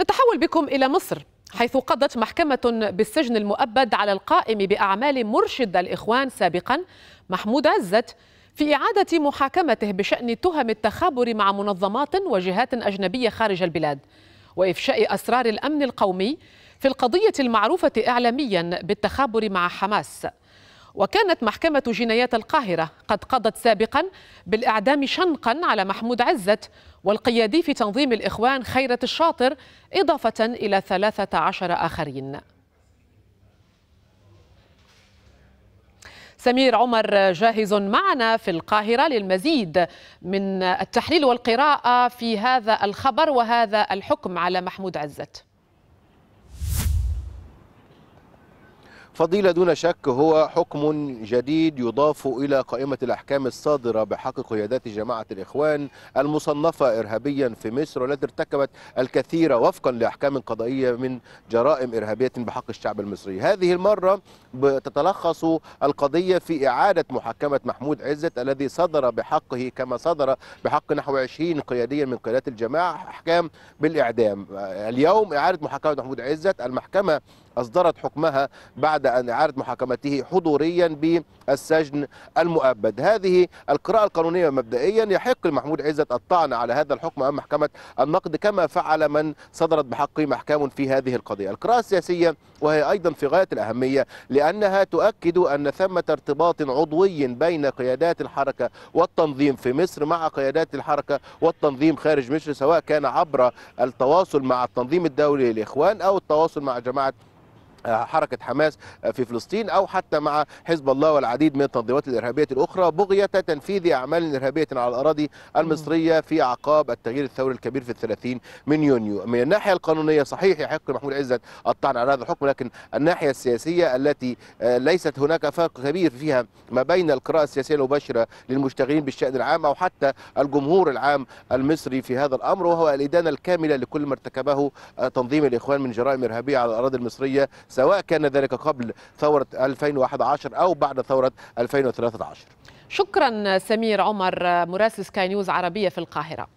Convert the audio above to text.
نتحول بكم إلى مصر حيث قضت محكمة بالسجن المؤبد على القائم بأعمال مرشد الإخوان سابقا محمود عزت في إعادة محاكمته بشأن تهم التخابر مع منظمات وجهات أجنبية خارج البلاد وإفشاء أسرار الأمن القومي في القضية المعروفة إعلاميا بالتخابر مع حماس وكانت محكمة جنايات القاهرة قد قضت سابقا بالإعدام شنقا على محمود عزت والقيادي في تنظيم الإخوان خيرة الشاطر إضافة إلى 13 آخرين سمير عمر جاهز معنا في القاهرة للمزيد من التحليل والقراءة في هذا الخبر وهذا الحكم على محمود عزت فضيلة دون شك هو حكم جديد يضاف إلى قائمة الأحكام الصادرة بحق قيادات جماعة الإخوان المصنفة إرهابيا في مصر والتي ارتكبت الكثير وفقا لأحكام قضائية من جرائم إرهابية بحق الشعب المصري هذه المرة تتلخص القضية في إعادة محاكمة محمود عزت الذي صدر بحقه كما صدر بحق نحو 20 قياديا من قيادات الجماعة أحكام بالإعدام اليوم إعادة محاكمة محمود عزت المحكمة أصدرت حكمها بعد أن إعادة محاكمته حضوريا بالسجن المؤبد هذه القراءة القانونية مبدئيا يحق لمحمود عزت الطعن على هذا الحكم أمام محكمة النقد كما فعل من صدرت بحقه محكام في هذه القضية القراءة السياسية وهي أيضا في غاية الأهمية لأنها تؤكد أن ثمة ارتباط عضوي بين قيادات الحركة والتنظيم في مصر مع قيادات الحركة والتنظيم خارج مصر سواء كان عبر التواصل مع التنظيم الدولي للإخوان أو التواصل مع جماعة حركة حماس في فلسطين أو حتى مع حزب الله والعديد من التنظيمات الإرهابية الأخرى بغية تنفيذ أعمال إرهابية على الأراضي المصرية في عقاب التغيير الثوري الكبير في الثلاثين من يونيو من الناحية القانونية صحيح يحق لمحمود عزت الطعن على هذا الحكم لكن الناحية السياسية التي آه، ليست هناك فرق كبير فيها ما بين القراءة السياسية المباشرة للمشتغلين بالشأن العام أو حتى الجمهور العام المصري في هذا الأمر وهو الإدانة الكاملة لكل ما ارتكبه آه، تنظيم الإخوان من جرائم إرهابية على الأراضي المصرية سواء كان ذلك قبل ثورة 2011 أو بعد ثورة 2013 شكرا سمير عمر مراسل سكاي نيوز عربية في القاهرة